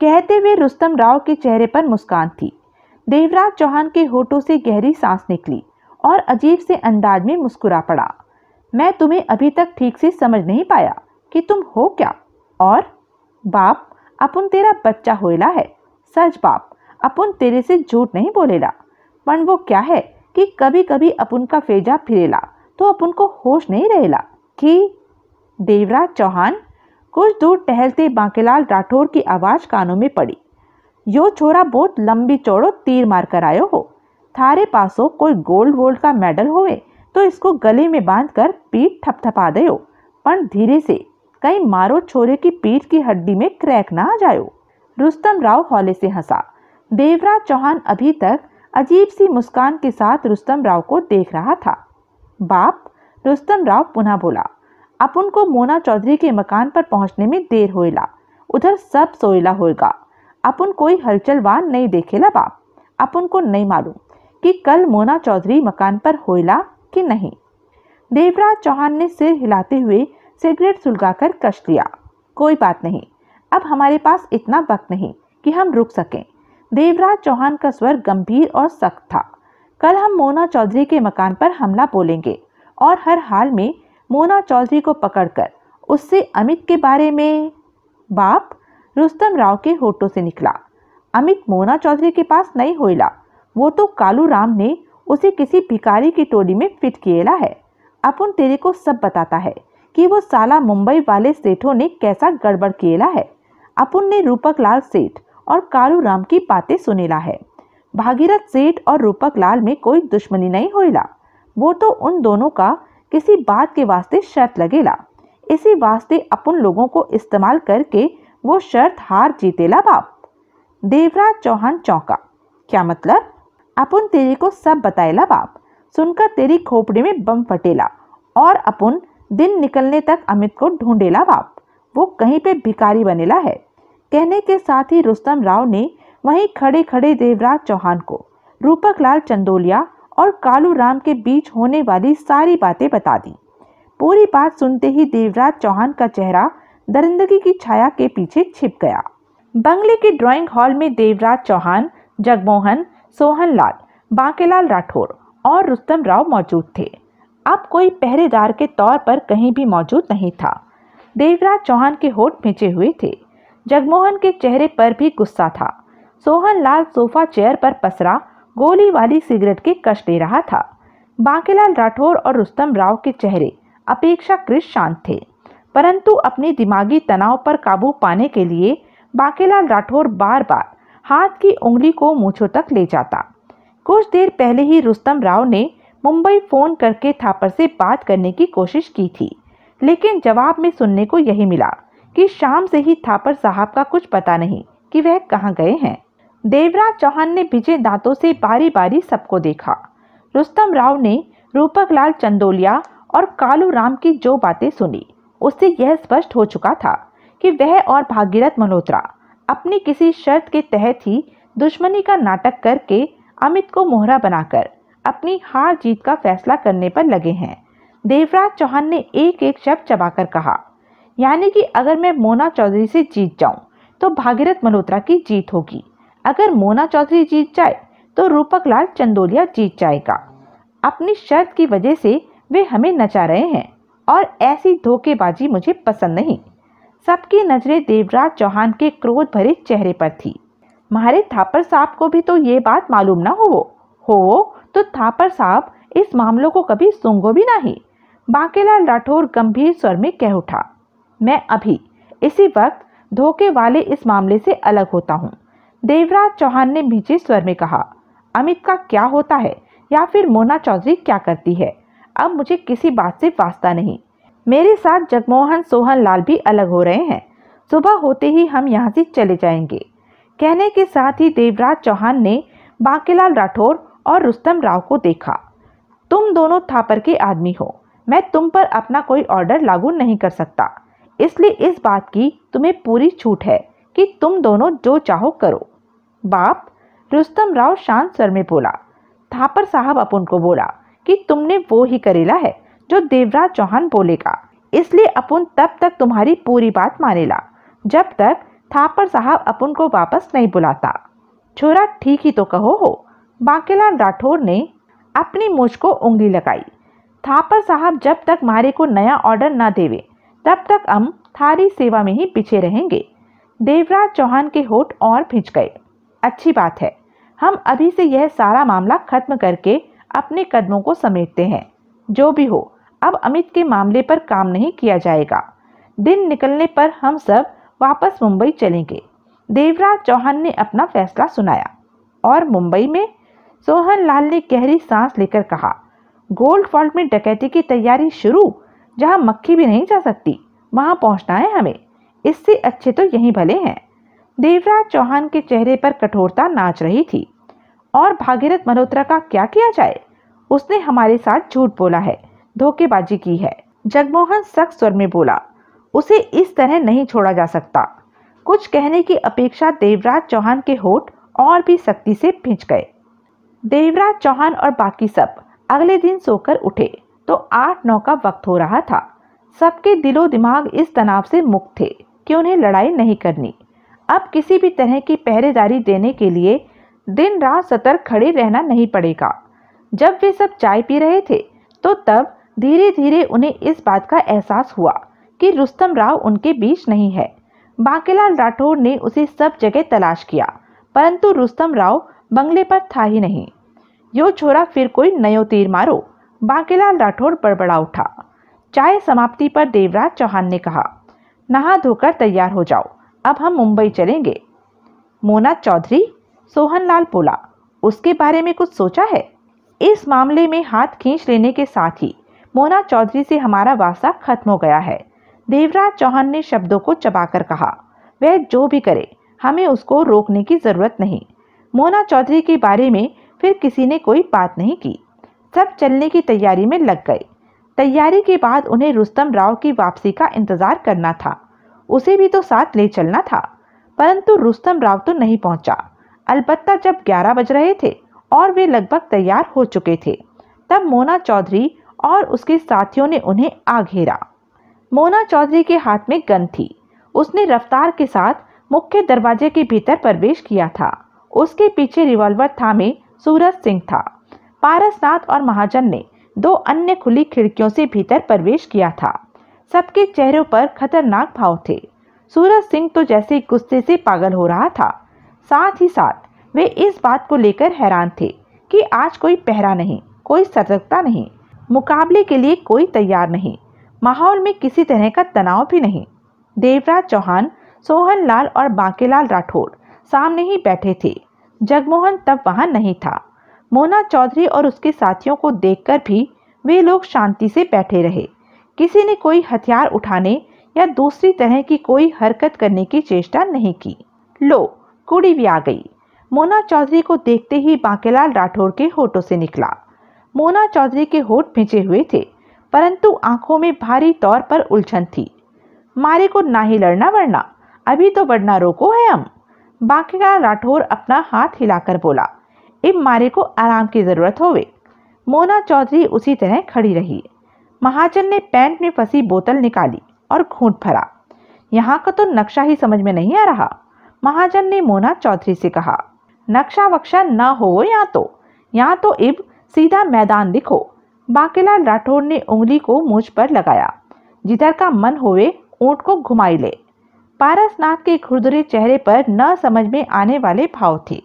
कहते हुए रुस्तम राव के चेहरे पर मुस्कान थी देवराज चौहान के होठों से गहरी सांस निकली और अजीब से अंदाज में मुस्कुरा पड़ा मैं तुम्हें अभी तक ठीक से समझ नहीं पाया कि तुम हो क्या और बाप अपन तेरा बच्चा होएला है सच बाप अपन तेरे से झूठ नहीं बोलेला पर वो क्या है कि कभी कभी अपुन का फेजा फिरेला तो अपुन को होश नहीं रहेला कि देवराज चौहान कुछ दूर टहलते बांकेलाल राठौर की आवाज़ कानों में पड़ी यो छोरा बहुत लंबी चौड़ो तीर मार कर आयो हो थारे पासो कोई गोल्ड वोल्ड का मेडल होवे तो इसको गले में बांध कर पीठ थपथपा दो पर धीरे से कई मारो छोरे की पीठ की हड्डी में क्रैक ना आ जायो रुस्तम राव हौले से हंसा देवराज चौहान अभी तक अजीब सी मुस्कान के साथ रुस्तम राव को देख रहा था बाप रुस्तम राव पुनः बोला अपन को मोना चौधरी के मकान पर पहुंचने में देर होएला उधर सब सोएला होएगा अपन कोई हलचल वान नहीं देखेला बाप अपन को नहीं मालूम कि कल मोना चौधरी मकान पर होएला कि नहीं देवराज चौहान ने सिर हिलाते हुए सिगरेट सुलगाकर कश लिया कोई बात नहीं अब हमारे पास इतना वक्त नहीं कि हम रुक सकें देवराज चौहान का स्वर गंभीर और सख्त था कल हम मोना चौधरी के मकान पर हमला बोलेंगे और हर हाल में मोना चौधरी को पकड़कर उससे अमित के बारे में बाप रुस्तम राव के होठों से निकला अमित मोना चौधरी के पास नहीं होइला वो तो कालू राम ने उसे किसी भिकारी की टोली में फिट किएला है अपन तेरे को सब बताता है कि वो साला मुंबई वाले सेठों ने कैसा गड़बड़ किएला है अपन ने रूपक लाल सेठ और कालू राम की बातें सुनेला है भागीरथ सेठ और रूपक लाल में कोई दुश्मनी नहीं हो वो तो उन दोनों का किसी बात के वास्ते शर्त लगेला इसी वास्ते अपन लोगों को इस्तेमाल करके वो शर्त हार जीतेला बाप देवराज चौहान चौंका क्या मतलब अपन तेरे को सब बताएला बाप सुनकर तेरी खोपड़ी में बम फटेला और अपन दिन निकलने तक अमित को ढूंढेला बाप वो कहीं पे भिकारी बनेला है कहने के साथ ही रुस्तम राव ने वहीं खड़े खड़े देवराज चौहान को रूपक लाल चंदोलिया और कालू राम के बीच होने वाली सारी बातें बता दी पूरी बात सुनते ही देवराज चौहान का चेहरा दरिंदगी की छाया के पीछे छिप गया बंगले के ड्राइंग हॉल में देवराज चौहान जगमोहन सोहन लाल बांकेलाल राठौर और रुस्तम राव मौजूद थे अब कोई पहरेदार के तौर पर कहीं भी मौजूद नहीं था देवराज चौहान के होठ मिचे हुए थे जगमोहन के चेहरे पर भी गुस्सा था सोहन लाल सोफा चेयर पर पसरा गोली वाली सिगरेट के कश ले रहा था बांकेलाल राठौर और रुस्तम राव के चेहरे अपेक्षाकृत शांत थे परंतु अपने दिमागी तनाव पर काबू पाने के लिए बांकेलाल राठौर बार बार हाथ की उंगली को मूछों तक ले जाता कुछ देर पहले ही रुस्तम राव ने मुंबई फ़ोन करके थापर से बात करने की कोशिश की थी लेकिन जवाब में सुनने को यही मिला कि शाम से ही थापर साहब का कुछ पता नहीं कि वह कहाँ गए हैं देवराज चौहान ने भिजे दांतों से बारी बारी सबको देखा रुस्तम राव ने रूपक लाल चंदोलिया और कालू राम की जो बातें सुनी उससे यह स्पष्ट हो चुका था कि वह और भागीरथ मल्होत्रा अपनी किसी शर्त के तहत ही दुश्मनी का नाटक करके अमित को मोहरा बनाकर अपनी हार जीत का फैसला करने पर लगे हैं देवराज चौहान ने एक एक शब्द चबाकर कहा यानी कि अगर मैं मोना चौधरी से जीत जाऊं तो भागीरथ मल्होत्रा की जीत होगी अगर मोना चौधरी जीत जाए तो रूपक लाल चंदोलिया जीत जाएगा अपनी शर्त की वजह से वे हमें नचा रहे हैं और ऐसी धोखेबाजी मुझे पसंद नहीं सबकी नज़रें देवराज चौहान के क्रोध भरे चेहरे पर थी महारे थापर साहब को भी तो ये बात मालूम ना हो हो तो थापर साहब इस मामलों को कभी सूंगो भी नहीं बांकेलाल राठौर गंभीर स्वर में कह उठा मैं अभी इसी वक्त धोखे वाले इस मामले से अलग होता हूँ देवराज चौहान ने मीठे स्वर में कहा अमित का क्या होता है या फिर मोना चौधरी क्या करती है अब मुझे किसी बात से वास्ता नहीं मेरे साथ जगमोहन सोहन लाल भी अलग हो रहे हैं सुबह होते ही हम यहाँ से चले जाएंगे कहने के साथ ही देवराज चौहान ने बांकेलाल राठौर और रुस्तम राव को देखा तुम दोनों थापर के आदमी हो मैं तुम पर अपना कोई ऑर्डर लागू नहीं कर सकता इसलिए इस बात की तुम्हें पूरी छूट है कि तुम दोनों जो चाहो करो बाप रुस्तम राव शांत स्वर में बोला थापर साहब अपुन को बोला कि तुमने वो ही करेला है जो देवराज चौहान बोलेगा इसलिए अपुन तब तक तुम्हारी पूरी बात मानेला जब तक थापर साहब अपुन को वापस नहीं बुलाता छोरा ठीक ही तो कहो हो बांकेलाल राठौर ने अपनी मुझ को उंगली लगाई थापर साहब जब तक मारे को नया ऑर्डर ना देवे तब तक हम थारी सेवा में ही पीछे रहेंगे देवराज चौहान के होठ और भिंच गए अच्छी बात है हम अभी से यह सारा मामला खत्म करके अपने कदमों को समेटते हैं जो भी हो अब अमित के मामले पर काम नहीं किया जाएगा दिन निकलने पर हम सब वापस मुंबई चलेंगे देवराज चौहान ने अपना फैसला सुनाया और मुंबई में सोहन लाल ने गहरी सांस लेकर कहा गोल्ड फॉल्ट में डकैती की तैयारी शुरू जहाँ मक्खी भी नहीं जा सकती वहाँ पहुँचना है हमें इससे अच्छे तो यही भले हैं देवराज चौहान के चेहरे पर कठोरता नाच रही थी और भागीरथ मल्होत्रा का क्या किया जाए उसने हमारे साथ झूठ बोला है धोखेबाजी की है जगमोहन सख्त स्वर में बोला उसे इस तरह नहीं छोड़ा जा सकता कुछ कहने की अपेक्षा देवराज चौहान के होठ और भी सख्ती से भिंच गए देवराज चौहान और बाकी सब अगले दिन सोकर उठे तो आठ नौ का वक्त हो रहा था सबके दिलो दिमाग इस तनाव से मुक्त थे कि उन्हें लड़ाई नहीं करनी अब किसी भी तरह की पहरेदारी देने के लिए दिन रात सतर्क खड़े रहना नहीं पड़ेगा जब वे सब चाय पी रहे थे तो तब धीरे धीरे उन्हें इस बात का एहसास हुआ कि रुस्तम राव उनके बीच नहीं है बांकेलाल राठौर ने उसे सब जगह तलाश किया परंतु रुस्तम राव बंगले पर था ही नहीं यो छोरा फिर कोई नयो तीर मारो बांकेलाल राठौड़ बड़बड़ा उठा चाय समाप्ति पर देवराज चौहान ने कहा नहा धोकर तैयार हो जाओ अब हम मुंबई चलेंगे मोना चौधरी सोहनलाल बोला उसके बारे में कुछ सोचा है इस मामले में हाथ खींच लेने के साथ ही मोना चौधरी से हमारा वास्ता खत्म हो गया है देवराज चौहान ने शब्दों को चबाकर कहा वह जो भी करे हमें उसको रोकने की ज़रूरत नहीं मोना चौधरी के बारे में फिर किसी ने कोई बात नहीं की सब चलने की तैयारी में लग गए तैयारी के बाद उन्हें रुस्तम राव की वापसी का इंतज़ार करना था उसे भी तो साथ ले चलना था परंतु रुस्तम राव तो नहीं पहुंचा। अलबत्ता जब 11 बज रहे थे और वे लगभग तैयार हो चुके थे तब मोना चौधरी और उसके साथियों ने उन्हें आ घेरा मोना चौधरी के हाथ में गन थी उसने रफ्तार के साथ मुख्य दरवाजे के भीतर प्रवेश किया था उसके पीछे रिवॉल्वर थामे सूरज सिंह था पारसनाथ और महाजन ने दो अन्य खुली खिड़कियों से भीतर प्रवेश किया था सबके चेहरों पर खतरनाक भाव थे सूरज सिंह तो जैसे गुस्से से पागल हो रहा था साथ ही साथ वे इस बात को लेकर हैरान थे कि आज कोई पहरा नहीं कोई सतर्कता नहीं मुकाबले के लिए कोई तैयार नहीं माहौल में किसी तरह का तनाव भी नहीं देवराज चौहान सोहन लाल और बांकेलाल राठौर सामने ही बैठे थे जगमोहन तब वहां नहीं था मोना चौधरी और उसके साथियों को देखकर भी वे लोग शांति से बैठे रहे किसी ने कोई हथियार उठाने या दूसरी तरह की कोई हरकत करने की चेष्टा नहीं की लो कुड़ी भी आ गई मोना चौधरी को देखते ही बांकेलाल राठौर के होठों से निकला मोना चौधरी के होठ भिंचे हुए थे परंतु आंखों में भारी तौर पर उलझन थी मारे को ना ही लड़ना वरना अभी तो बढ़ना रोको है हम बांकेलाल राठौर अपना हाथ हिलाकर बोला इब मारे को आराम की ज़रूरत होवे मोना चौधरी उसी तरह खड़ी रही महाजन ने पैंट में फंसी बोतल निकाली और घूंट भरा यहाँ का तो नक्शा ही समझ में नहीं आ रहा महाजन ने मोना चौधरी से कहा नक्शा वक्शा ना हो यहाँ तो यहाँ तो इब सीधा मैदान दिखो बाकेला राठौर ने उंगली को मुझ पर लगाया जिधर का मन होवे ऊँट को घुमाई ले पारसनाथ के खुरदुरे चेहरे पर न समझ में आने वाले भाव थे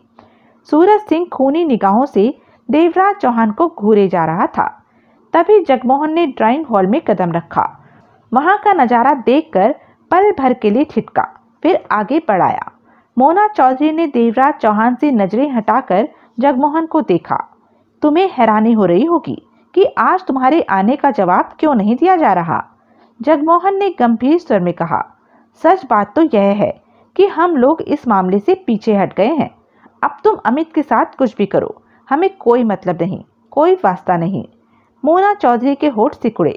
सूरज सिंह खूनी निगाहों से देवराज चौहान को घूरे जा रहा था तभी जगमोहन ने ड्राइंग हॉल में कदम रखा वहां का नज़ारा देखकर पल भर के लिए छिटका फिर आगे बढ़ाया मोना चौधरी ने देवराज चौहान से नजरें हटाकर जगमोहन को देखा तुम्हें हैरानी हो रही होगी कि आज तुम्हारे आने का जवाब क्यों नहीं दिया जा रहा जगमोहन ने गंभीर स्वर में कहा सच बात तो यह है कि हम लोग इस मामले से पीछे हट गए हैं अब तुम अमित के साथ कुछ भी करो हमें कोई मतलब नहीं कोई वास्ता नहीं मोना चौधरी के होठ सिकुड़े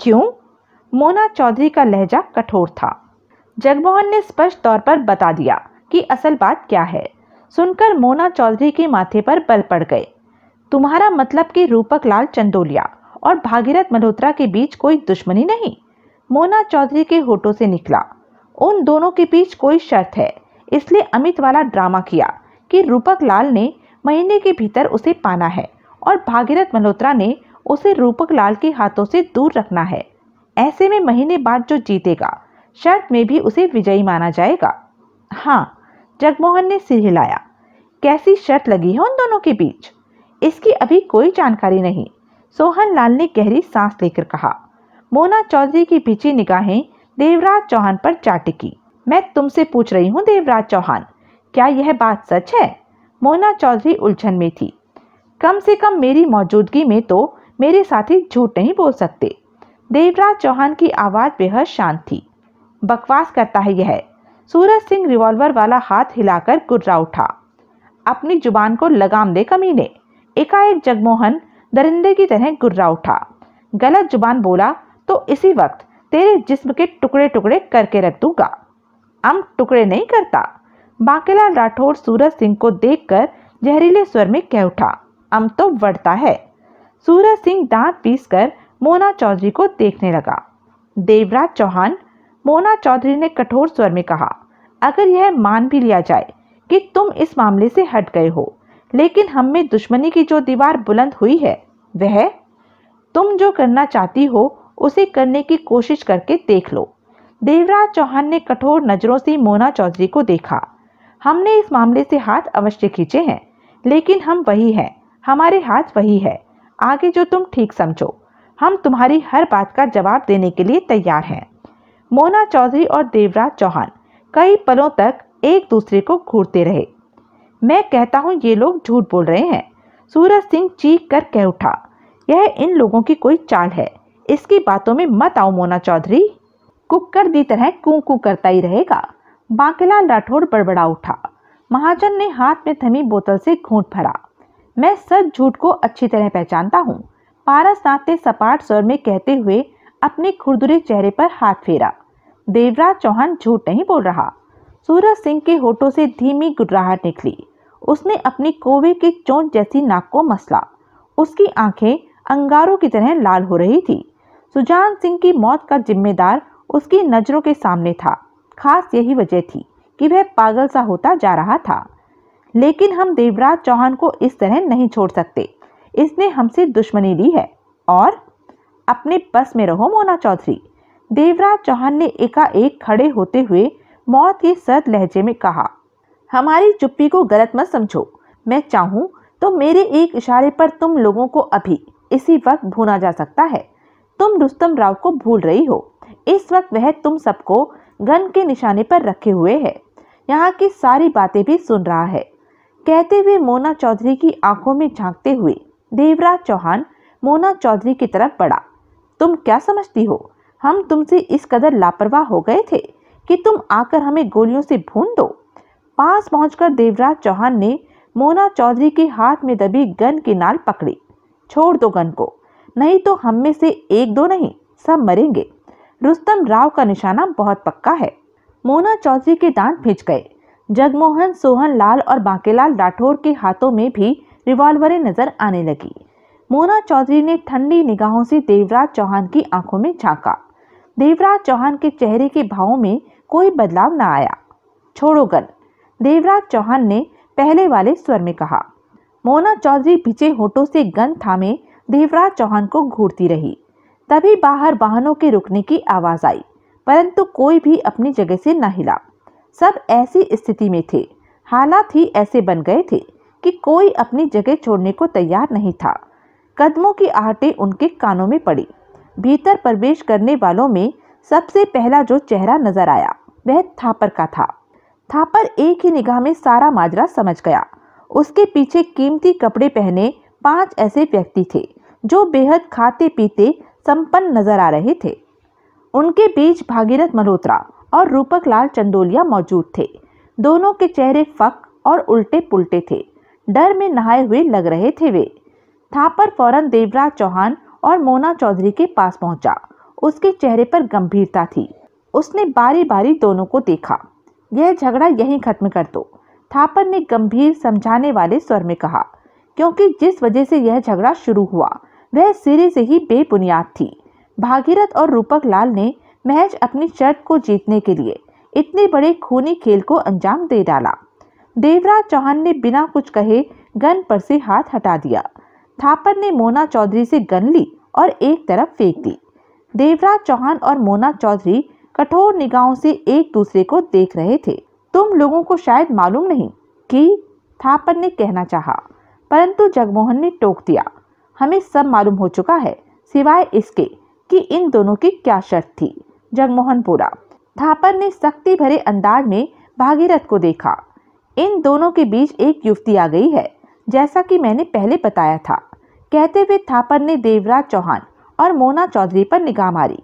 क्यों मोना चौधरी का लहजा कठोर था जगमोहन ने स्पष्ट तौर पर बता दिया कि असल बात क्या है सुनकर मोना चौधरी के माथे पर बल पड़ गए तुम्हारा मतलब कि रूपक लाल चंदोलिया और भागीरथ मल्होत्रा के बीच कोई दुश्मनी नहीं मोना चौधरी के होठों से निकला उन दोनों के बीच कोई शर्त है इसलिए अमित वाला ड्रामा किया कि रूपक लाल ने महीने के भीतर उसे पाना है और भागीरथ मल्होत्रा ने उसे रूपक लाल के हाथों से दूर रखना है ऐसे में महीने बाद जो जीतेगा शर्त में भी उसे विजयी माना जाएगा हाँ जगमोहन ने सिर हिलाया कैसी शर्त लगी है उन दोनों के बीच इसकी अभी कोई जानकारी नहीं सोहन लाल ने गहरी सांस लेकर कहा मोना चौधरी की पीछे निगाहें देवराज चौहान पर चाटिकी मैं तुमसे पूछ रही हूँ देवराज चौहान क्या यह बात सच है मोहना चौधरी उलझन में थी कम से कम मेरी मौजूदगी में तो मेरे साथी झूठ नहीं बोल सकते देवराज चौहान की आवाज़ बेहद शांत थी बकवास करता है यह सूरज सिंह रिवॉल्वर वाला हाथ हिलाकर गुर्रा उठा अपनी जुबान को लगाम दे कमीने एकाएक जगमोहन दरिंदे की तरह गुर्रा उठा गलत जुबान बोला तो इसी वक्त तेरे जिस्म के टुकड़े टुकड़े करके रख दूंगा अम टुकड़े नहीं करता बांकेलाल राठौर सूरज सिंह को देखकर जहरीले स्वर में कह उठा अम तो बढ़ता है सूरज सिंह दांत पीस कर मोना चौधरी को देखने लगा देवराज चौहान मोना चौधरी ने कठोर स्वर में कहा अगर यह मान भी लिया जाए कि तुम इस मामले से हट गए हो लेकिन हम में दुश्मनी की जो दीवार बुलंद हुई है वह तुम जो करना चाहती हो उसे करने की कोशिश करके देख लो देवराज चौहान ने कठोर नज़रों से मोना चौधरी को देखा हमने इस मामले से हाथ अवश्य खींचे हैं लेकिन हम वही हैं हमारे हाथ वही है आगे जो तुम ठीक समझो हम तुम्हारी हर बात का जवाब देने के लिए तैयार हैं मोना चौधरी और देवराज चौहान कई पलों तक एक दूसरे को घूरते रहे मैं कहता हूँ ये लोग झूठ बोल रहे हैं सूरज सिंह चीख कर कह उठा यह इन लोगों की कोई चाल है इसकी बातों में मत आओ मोना चौधरी कुकर दी तरह कू कू करता ही रहेगा बाकेलाल राठौड़ बड़बड़ा उठा महाजन ने हाथ में थमी बोतल से घूट भरा मैं सच झूठ को अच्छी तरह पहचानता हूँ पारसनाथ ने सपाट स्वर में कहते हुए अपने खुरदुरे चेहरे पर हाथ फेरा देवराज चौहान झूठ नहीं बोल रहा सूरज सिंह के होठों से धीमी गुर्राहट निकली उसने अपनी कोवे के चोट जैसी नाक को मसला उसकी आंखें अंगारों की तरह लाल हो रही थी सुजान सिंह की मौत का जिम्मेदार उसकी नज़रों के सामने था खास यही वजह थी कि वह पागल सा होता जा रहा था लेकिन हम देवराज चौहान को इस तरह नहीं छोड़ सकते इसने हमसे दुश्मनी ली है और अपने बस में रहो मोना चौधरी देवराज चौहान ने एकाएक खड़े होते हुए मौत के सर्द लहजे में कहा हमारी चुप्पी को गलत मत समझो मैं चाहूँ तो मेरे एक इशारे पर तुम लोगों को अभी इसी वक्त भूना जा सकता है तुम रुस्तम राव को भूल रही हो इस वक्त वह तुम सबको गन के निशाने पर रखे हुए है यहाँ की सारी बातें भी सुन रहा है कहते हुए मोना चौधरी की आंखों में झांकते हुए देवराज चौहान मोना चौधरी की तरफ बढ़ा तुम क्या समझती हो हम तुमसे इस कदर लापरवाह हो गए थे कि तुम आकर हमें गोलियों से भून दो पास पहुंचकर देवराज चौहान ने मोना चौधरी के हाथ में दबी गन की नाल पकड़ी छोड़ दो गन को नहीं तो हम में से एक दो नहीं सब मरेंगे रुस्तम राव का निशाना बहुत पक्का है मोना चौधरी के दांत भिज गए जगमोहन सोहन लाल और बांकेलाल राठौर के हाथों में भी रिवॉल्वरें नजर आने लगी मोना चौधरी ने ठंडी निगाहों से देवराज चौहान की आंखों में झांका देवराज चौहान के चेहरे के भावों में कोई बदलाव न आया छोड़ो गन देवराज चौहान ने पहले वाले स्वर में कहा मोना चौधरी पीछे होठों से गन थामे देवराज चौहान को घूरती रही तभी बाहर वाहनों के रुकने की आवाज़ आई परंतु कोई भी अपनी जगह से न हिला सब ऐसी स्थिति में थे हालात ही ऐसे बन गए थे कि कोई अपनी जगह छोड़ने को तैयार नहीं था कदमों की आहटे उनके कानों में पड़ी भीतर प्रवेश करने वालों में सबसे पहला जो चेहरा नजर आया वह थापर का था थापर एक ही निगाह में सारा माजरा समझ गया उसके पीछे कीमती कपड़े पहने पांच ऐसे व्यक्ति थे जो बेहद खाते पीते संपन्न नजर आ रहे थे उनके बीच भागीरथ मल्होत्रा और रूपक लाल चंदोलिया मौजूद थे दोनों के चेहरे फक और उल्टे पुलटे थे डर में नहाए हुए लग रहे थे वे थापर फौरन देवराज चौहान और मोना चौधरी के पास पहुंचा उसके चेहरे पर गंभीरता थी उसने बारी बारी दोनों को देखा यह झगड़ा यहीं खत्म कर दो थापर ने गंभीर समझाने वाले स्वर में कहा क्योंकि जिस वजह से यह झगड़ा शुरू हुआ वह सिरे से ही बेबुनियाद थी भागीरथ और रूपक लाल ने महज अपनी शर्त को जीतने के लिए इतने बड़े खूनी खेल को अंजाम दे डाला देवराज चौहान ने बिना कुछ कहे गन पर से हाथ हटा दिया थापर ने मोना चौधरी से गन ली और एक तरफ फेंक दी देवराज चौहान और मोना चौधरी कठोर निगाहों से एक दूसरे को देख रहे थे तुम लोगों को शायद मालूम नहीं कि थापर ने कहना चाहा परंतु जगमोहन ने टोक दिया हमें सब मालूम हो चुका है सिवाय इसके कि इन दोनों की क्या शर्त थी जगमोहन जगमोहनपुरा थापर ने सख्ती भरे अंदाज में भागीरथ को देखा इन दोनों के बीच एक युवती आ गई है जैसा कि मैंने पहले बताया था कहते हुए थापर ने देवराज चौहान और मोना चौधरी पर निगाह मारी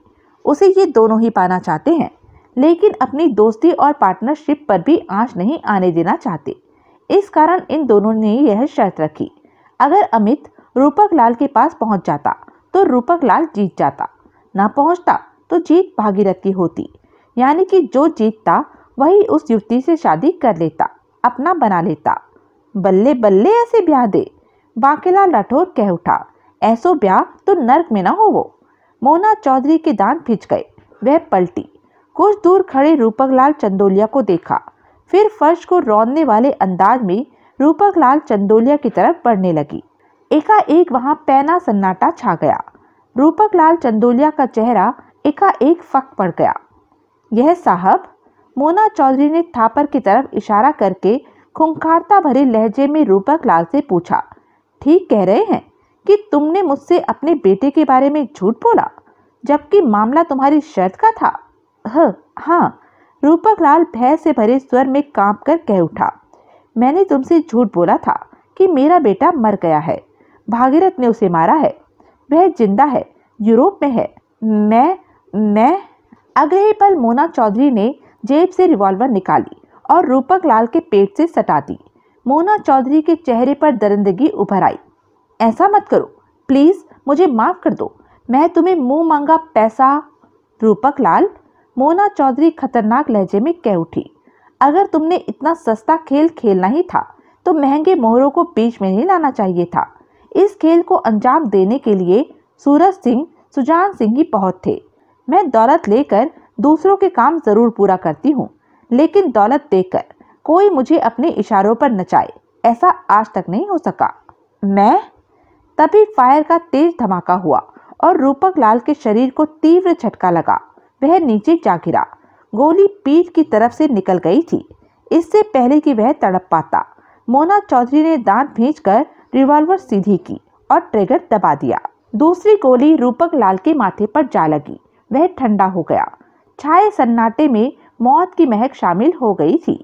उसे ये दोनों ही पाना चाहते हैं लेकिन अपनी दोस्ती और पार्टनरशिप पर भी आँच नहीं आने देना चाहते इस कारण इन दोनों ने यह शर्त रखी अगर अमित रूपक लाल के पास पहुंच जाता तो रूपक लाल जीत जाता ना पहुंचता तो जीत भागीरथ की होती यानी कि जो जीतता वही उस युवती से शादी कर लेता अपना बना लेता बल्ले बल्ले ऐसे ब्याह दे बाकेलाल राठौर कह उठा ऐसो ब्याह तो नर्क में ना हो वो मोना चौधरी के दांत फिंच गए वह पलटी कुछ दूर खड़े रूपक लाल चंदोलिया को देखा फिर फर्श को रौंदने वाले अंदाज में रूपक लाल चंदोलिया की तरफ बढ़ने लगी एकाएक वहां पैना सन्नाटा छा गया रूपक लाल चंदोलिया का चेहरा एकाएक फक पड़ गया यह साहब मोना चौधरी ने थापर की तरफ इशारा करके खुंखारता भरे लहजे में रूपक लाल से पूछा ठीक कह रहे हैं कि तुमने मुझसे अपने बेटे के बारे में झूठ बोला जबकि मामला तुम्हारी शर्त का था हाँ, हाँ रूपक लाल भय से भरे स्वर में कांप कर कह उठा मैंने तुमसे झूठ बोला था कि मेरा बेटा मर गया है भागीरथ ने उसे मारा है वह जिंदा है यूरोप में है मैं मैं अगले ही पल मोना चौधरी ने जेब से रिवॉल्वर निकाली और रूपक लाल के पेट से सटा दी मोना चौधरी के चेहरे पर दरिंदगी उभर आई ऐसा मत करो प्लीज़ मुझे माफ़ कर दो मैं तुम्हें मुंह मांगा पैसा रूपक लाल मोना चौधरी खतरनाक लहजे में कह उठी अगर तुमने इतना सस्ता खेल खेलना ही था तो महंगे मोहरों को बीच में नहीं लाना चाहिए था इस खेल को अंजाम देने के लिए सूरज सिंह सुजान सिंह ही बहुत थे मैं दौलत लेकर दूसरों के काम ज़रूर पूरा करती हूँ लेकिन दौलत देकर कोई मुझे अपने इशारों पर नचाए ऐसा आज तक नहीं हो सका मैं तभी फायर का तेज धमाका हुआ और रूपक लाल के शरीर को तीव्र झटका लगा वह नीचे जा गिरा गोली पीठ की तरफ से निकल गई थी इससे पहले कि वह तड़प पाता मोना चौधरी ने दांत भेज कर रिवॉल्वर सीधी की और ट्रिगर दबा दिया दूसरी गोली रूपक लाल के माथे पर जा लगी वह ठंडा हो गया छाए सन्नाटे में मौत की महक शामिल हो गई थी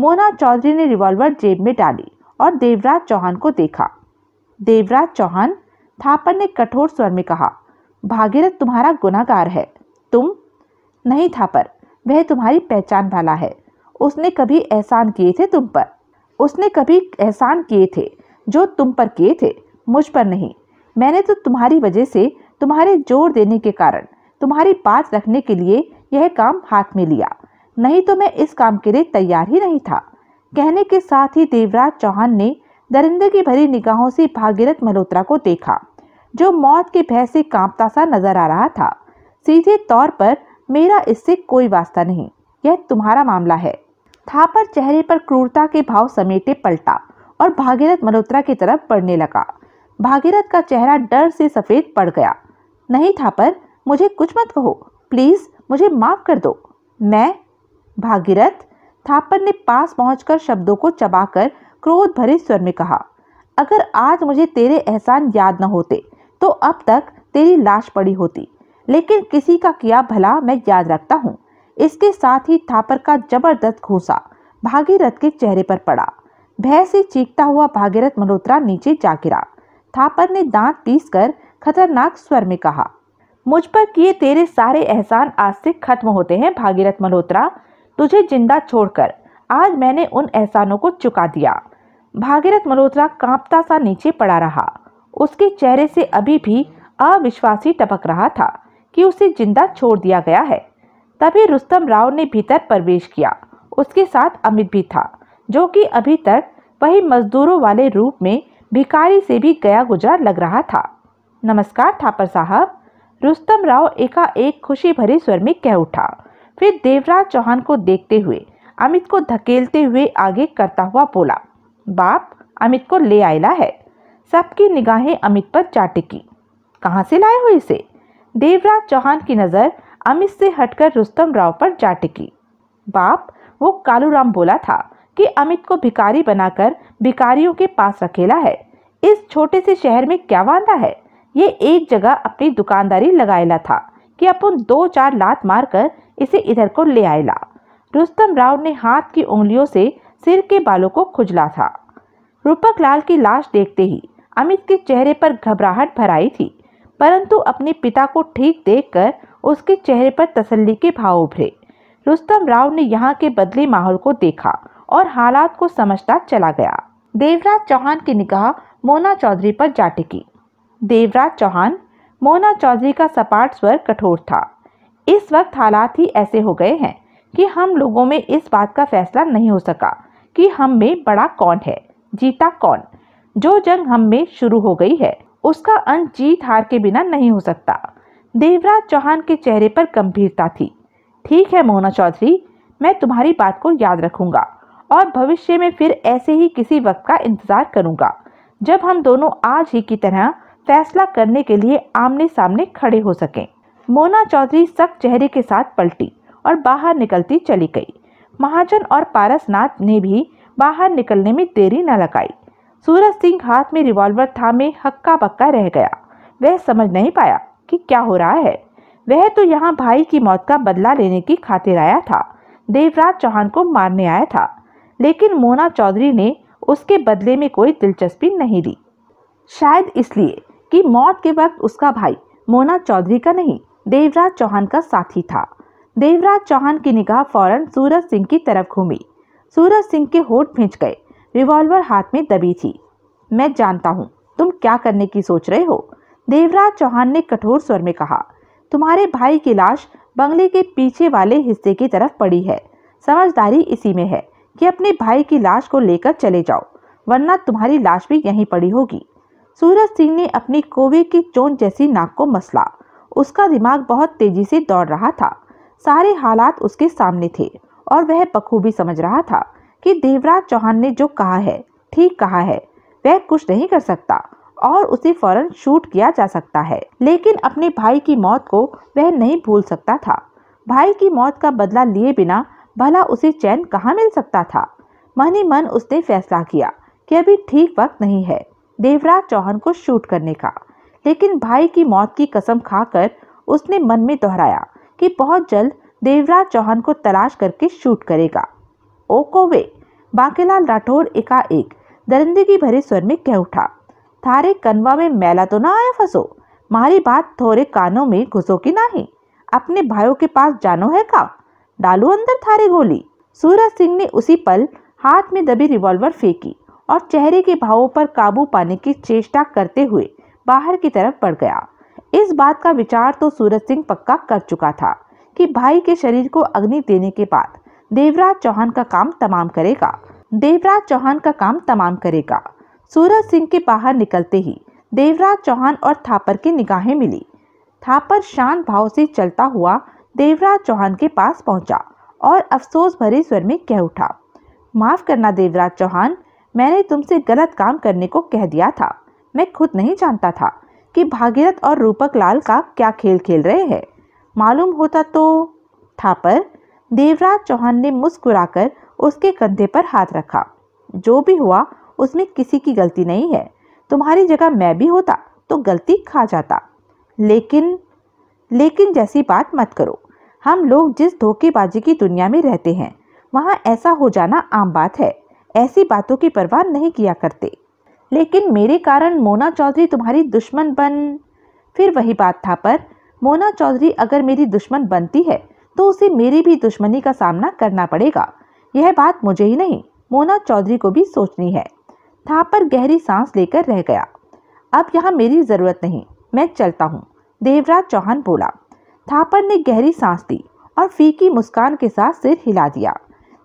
मोना चौधरी ने रिवॉल्वर जेब में डाली और देवराज चौहान को देखा देवराज चौहान थापर ने कठोर स्वर में कहा भागीरथ तुम्हारा गुनागार है तुम नहीं थापर वह तुम्हारी पहचान वाला है उसने कभी एहसान किए थे तुम पर उसने कभी एहसान किए थे जो तुम पर किए थे मुझ पर नहीं मैंने तो तुम्हारी वजह से तुम्हारे जोर देने के कारण तुम्हारी बात रखने के लिए यह काम हाथ में लिया नहीं तो मैं इस काम के लिए तैयार ही नहीं था कहने के साथ ही देवराज चौहान ने दरिंदगी भरी निगाहों से भागीरथ मल्होत्रा को देखा जो मौत के भय से कांपता सा नजर आ रहा था सीधे तौर पर मेरा इससे कोई वास्ता नहीं यह तुम्हारा मामला है थापर चेहरे पर क्रूरता के भाव समेटे पलटा और भागीरथ मल्होत्रा की तरफ पड़ने लगा भागीरथ का चेहरा डर से सफ़ेद पड़ गया नहीं था पर मुझे कुछ मत कहो प्लीज़ मुझे माफ़ कर दो मैं भागीरथ थापर ने पास पहुंचकर शब्दों को चबाकर क्रोध भरे स्वर में कहा अगर आज मुझे तेरे एहसान याद न होते तो अब तक तेरी लाश पड़ी होती लेकिन किसी का किया भला मैं याद रखता हूँ इसके साथ ही थापर का जबरदस्त घूसा भागीरथ के चेहरे पर पड़ा भय से चीखता हुआ भागीरथ मल्होत्रा नीचे जा गिरा थापर ने दांत पीस कर खतरनाक स्वर में कहा मुझ पर किए तेरे सारे एहसान आज से खत्म होते हैं भागीरथ मल्होत्रा तुझे जिंदा छोड़कर आज मैंने उन एहसानों को चुका दिया भागीरथ मल्होत्रा कांपता सा नीचे पड़ा रहा उसके चेहरे से अभी भी अविश्वासी टपक रहा था कि उसे जिंदा छोड़ दिया गया है तभी रुस्तम राव ने भीतर प्रवेश किया उसके साथ अमित भी था जो कि अभी तक वही मजदूरों वाले रूप में भिकारी से भी गया गुजरा लग रहा था नमस्कार थापर साहब रुस्तम राव एकाएक खुशी भरी स्वर में कह उठा फिर देवराज चौहान को देखते हुए अमित को धकेलते हुए आगे करता हुआ बोला बाप अमित को ले आयला है सबकी निगाहें अमित पर चाटकी कहाँ से लाए हो इसे देवराज चौहान की नज़र अमित से हटकर रुस्तम राव पर जा टिकी बाप वो कालूराम बोला था कि अमित को भिकारी बनाकर भिकारियों के पास रखेला है इस छोटे से शहर में क्या वादा है ये एक जगह अपनी दुकानदारी लगाएला था कि अपन दो चार लात मारकर इसे इधर को ले आएला रुस्तम राव ने हाथ की उंगलियों से सिर के बालों को खुजला था रूपक लाल की लाश देखते ही अमित के चेहरे पर घबराहट भराई थी परंतु अपने पिता को ठीक देखकर उसके चेहरे पर तसल्ली के भाव उभरे रुस्तम राव ने यहाँ के बदले माहौल को देखा और हालात को समझता चला गया देवराज चौहान की निगाह मोना चौधरी पर जा टिकी देवराज चौहान मोना चौधरी का सपाट स्वर कठोर था इस वक्त हालात ही ऐसे हो गए हैं कि हम लोगों में इस बात का फैसला नहीं हो सका कि हम में बड़ा कौन है जीता कौन जो जंग हम में शुरू हो गई है उसका अंत जीत हार के बिना नहीं हो सकता देवराज चौहान के चेहरे पर गंभीरता थी ठीक है मोना चौधरी मैं तुम्हारी बात को याद रखूंगा और भविष्य में फिर ऐसे ही किसी वक्त का इंतज़ार करूँगा जब हम दोनों आज ही की तरह फैसला करने के लिए आमने सामने खड़े हो सकें मोना चौधरी सख्त चेहरे के साथ पलटी और बाहर निकलती चली गई महाजन और पारसनाथ ने भी बाहर निकलने में देरी न लगाई सूरज सिंह हाथ में रिवॉल्वर थामे हक्का बक्का रह गया वह समझ नहीं पाया कि क्या हो रहा है वह तो यहाँ भाई की मौत का बदला लेने की खातिर आया था देवराज चौहान को मारने आया था लेकिन मोना चौधरी ने उसके बदले में कोई दिलचस्पी नहीं ली शायद इसलिए कि मौत के वक्त उसका भाई मोना चौधरी का नहीं देवराज चौहान का साथी था देवराज चौहान की निगाह फौरन सूरज सिंह की तरफ घूमी सूरज सिंह के होठ फिंच गए रिवॉल्वर हाथ में दबी थी मैं जानता हूँ तुम क्या करने की सोच रहे हो देवराज चौहान ने कठोर स्वर में कहा तुम्हारे भाई की लाश बंगले के पीछे वाले हिस्से की तरफ पड़ी है समझदारी इसी में है कि अपने भाई की लाश को लेकर चले जाओ वरना तुम्हारी लाश भी यहीं पड़ी होगी सूरज सिंह ने अपनी कोवे की चोंच जैसी नाक को मसला उसका दिमाग बहुत तेजी से दौड़ रहा था सारे हालात उसके सामने थे और वह बखूबी समझ रहा था कि देवराज चौहान ने जो कहा है ठीक कहा है वह कुछ नहीं कर सकता और उसे फौरन शूट किया जा सकता है लेकिन अपने भाई की मौत को वह नहीं भूल सकता था भाई की मौत का बदला लिए बिना भला उसे चैन कहाँ मिल सकता था मन ही मन उसने फैसला किया कि अभी ठीक वक्त नहीं है देवराज चौहान को शूट करने का लेकिन भाई की मौत की कसम खाकर उसने मन में दोहराया कि बहुत जल्द देवराज चौहान को तलाश करके शूट करेगा ओ कोवे बांकेलाल राठौर एकाएक दरिंदगी भरे स्वर में कह उठा थारे कनवा में मैला तो ना आया फंसो मारी बात थोड़े कानों में घुसो की नहीं अपने भाइयों के पास जानो है का डालू अंदर थारे गोली सूरज सिंह ने उसी पल हाथ में दबी रिवॉल्वर फेंकी और चेहरे के भावों पर काबू पाने की चेष्टा करते हुए बाहर की तरफ बढ़ गया इस बात का विचार तो सूरज सिंह पक्का कर चुका था कि भाई के शरीर को अग्नि देने के बाद देवराज चौहान का काम तमाम करेगा देवराज चौहान का काम तमाम करेगा सूरज सिंह के बाहर निकलते ही देवराज चौहान और थापर की निगाहें मिली थापर शांत भाव से चलता हुआ देवराज चौहान के पास पहुंचा और अफसोस भरे स्वर में कह उठा माफ़ करना देवराज चौहान मैंने तुमसे गलत काम करने को कह दिया था मैं खुद नहीं जानता था कि भागीरथ और रूपक लाल का क्या खेल खेल रहे हैं मालूम होता तो था पर देवराज चौहान ने मुस्कुराकर उसके कंधे पर हाथ रखा जो भी हुआ उसमें किसी की गलती नहीं है तुम्हारी जगह मैं भी होता तो गलती खा जाता लेकिन लेकिन जैसी बात मत करो हम लोग जिस धोखेबाजी की दुनिया में रहते हैं वहाँ ऐसा हो जाना आम बात है ऐसी बातों की परवाह नहीं किया करते लेकिन मेरे कारण मोना चौधरी तुम्हारी दुश्मन बन फिर वही बात था पर मोना चौधरी अगर मेरी दुश्मन बनती है तो उसे मेरी भी दुश्मनी का सामना करना पड़ेगा यह बात मुझे ही नहीं मोना चौधरी को भी सोचनी है था पर गहरी सांस लेकर रह गया अब यहाँ मेरी ज़रूरत नहीं मैं चलता हूँ देवराज चौहान बोला थापर ने गहरी सांस ली और फीकी मुस्कान के साथ सिर हिला दिया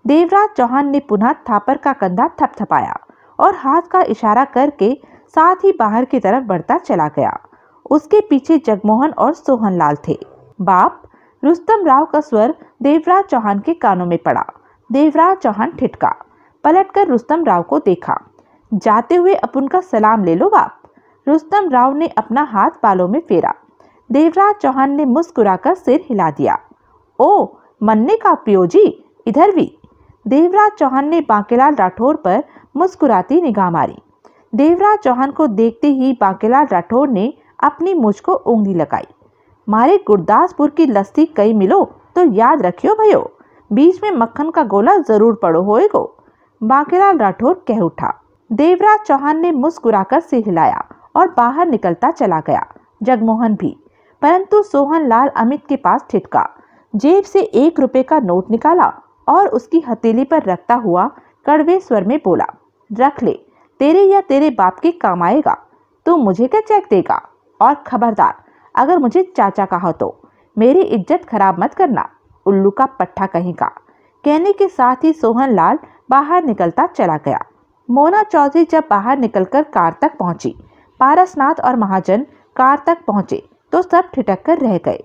देवराज चौहान ने पुनः थापर का कंधा थपथपाया और हाथ का इशारा करके साथ ही बाहर की तरफ बढ़ता चला गया उसके पीछे जगमोहन और सोहनलाल थे बाप रुस्तम राव का स्वर देवराज चौहान के कानों में पड़ा देवराज चौहान पलट पलटकर रुस्तम राव को देखा जाते हुए अपन का सलाम ले लो बाप रुस्तम राव ने अपना हाथ बालों में फेरा देवराज चौहान ने मुस्कुराकर सिर हिला दिया ओ मन्ने का प्रियो जी इधर भी देवराज चौहान ने बांकेलाल राठौर पर मुस्कुराती निगाह मारी देवराज चौहान को देखते ही बांकेलाल राठौर ने अपनी मुझ को उंगली लगाई मारे गुरदासपुर की लस्ती कई मिलो तो याद रखियो भयो बीच में मक्खन का गोला जरूर पड़ो होएगो बांकेलाल राठौर कह उठा देवराज चौहान ने मुस्कुराकर सिर हिलाया और बाहर निकलता चला गया जगमोहन भी परंतु सोहन लाल अमित के पास ठिटका जेब से एक रुपए का नोट निकाला और उसकी हथेली पर रखता हुआ कड़वे स्वर में बोला रख ले तेरे या तेरे बाप के काम आएगा तो मुझे क्या चेक देगा और खबरदार अगर मुझे चाचा कहा तो मेरी इज्जत खराब मत करना उल्लू का पट्टा कहीं का कहने के साथ ही सोहन लाल बाहर निकलता चला गया मोना चौधरी जब बाहर निकलकर कार तक पहुंची पारसनाथ और महाजन कार तक पहुंचे तो सब ठिटक कर रह गए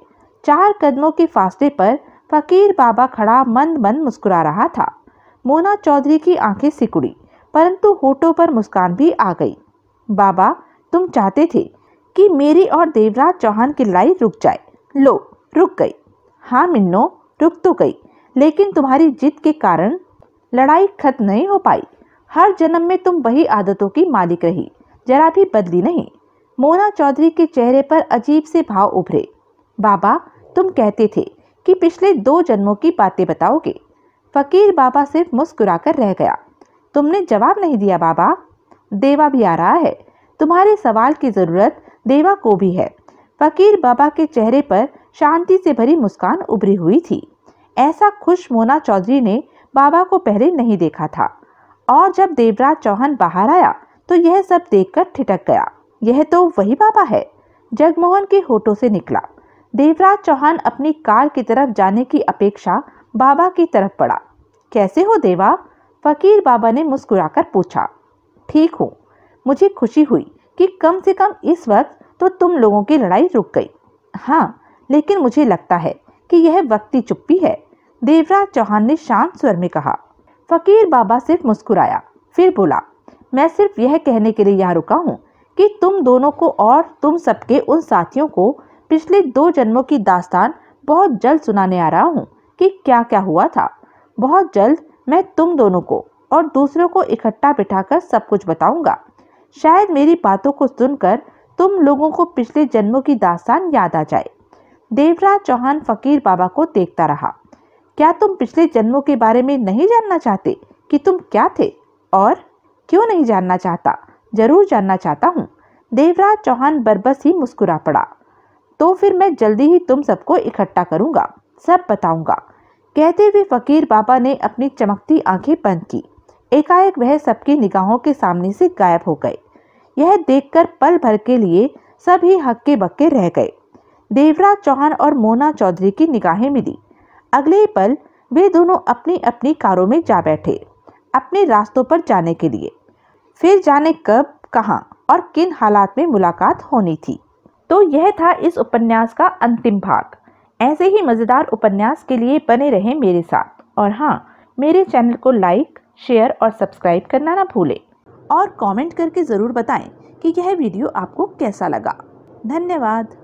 चार कदमों के फासले पर फकीर बाबा खड़ा मंद मंद मुस्कुरा रहा था मोना चौधरी की आंखें सिकुड़ी परंतु होठों पर मुस्कान भी आ गई बाबा तुम चाहते थे कि मेरी और देवराज चौहान की लड़ाई रुक जाए लो रुक गई हाँ मिन्नो रुक तो गई लेकिन तुम्हारी जिद के कारण लड़ाई खत्म नहीं हो पाई हर जन्म में तुम वही आदतों की मालिक रही जरा भी बदली नहीं मोना चौधरी के चेहरे पर अजीब से भाव उभरे बाबा तुम कहते थे कि पिछले दो जन्मों की बातें बताओगे फकीर बाबा सिर्फ मुस्कुराकर रह गया तुमने जवाब नहीं दिया बाबा देवा भी आ रहा है तुम्हारे सवाल की ज़रूरत देवा को भी है फकीर बाबा के चेहरे पर शांति से भरी मुस्कान उभरी हुई थी ऐसा खुश मोना चौधरी ने बाबा को पहले नहीं देखा था और जब देवराज चौहान बाहर आया तो यह सब देखकर ठिटक गया यह तो वही बाबा है जगमोहन के होठों से निकला देवराज चौहान अपनी कार की तरफ जाने की अपेक्षा बाबा की तरफ पड़ा कैसे हो देवा फकीर बाबा ने मुस्कुराकर पूछा ठीक हूँ मुझे खुशी हुई कि कम से कम इस वक्त तो तुम लोगों की लड़ाई रुक गई हाँ लेकिन मुझे लगता है कि यह वक्ती चुप्पी है देवराज चौहान ने शांत स्वर में कहा फकीर बाबा सिर्फ मुस्कुराया फिर बोला मैं सिर्फ यह कहने के लिए यहाँ रुका हूँ कि तुम दोनों को और तुम सबके उन साथियों को पिछले दो जन्मों की दास्तान बहुत जल्द सुनाने आ रहा हूँ कि क्या क्या हुआ था बहुत जल्द मैं तुम दोनों को और दूसरों को इकट्ठा बिठाकर सब कुछ बताऊंगा शायद मेरी बातों को सुनकर तुम लोगों को पिछले जन्मों की दास्तान याद आ जाए देवराज चौहान फकीर बाबा को देखता रहा क्या तुम पिछले जन्मों के बारे में नहीं जानना चाहते कि तुम क्या थे और क्यों नहीं जानना चाहता जरूर जानना चाहता हूँ देवराज चौहान बरबस ही मुस्कुरा पड़ा तो फिर मैं जल्दी ही तुम सबको इकट्ठा करूँगा सब बताऊँगा कहते हुए फकीर बाबा ने अपनी चमकती आंखें बंद की एकाएक वह सबकी निगाहों के सामने से गायब हो गए यह देखकर पल भर के लिए सभी हक्के बक्के रह गए देवराज चौहान और मोना चौधरी की निगाहें मिली अगले पल वे दोनों अपनी अपनी कारों में जा बैठे अपने रास्तों पर जाने के लिए फिर जाने कब कहाँ और किन हालात में मुलाकात होनी थी तो यह था इस उपन्यास का अंतिम भाग ऐसे ही मज़ेदार उपन्यास के लिए बने रहें मेरे साथ और हाँ मेरे चैनल को लाइक शेयर और सब्सक्राइब करना ना भूलें और कमेंट करके ज़रूर बताएं कि यह वीडियो आपको कैसा लगा धन्यवाद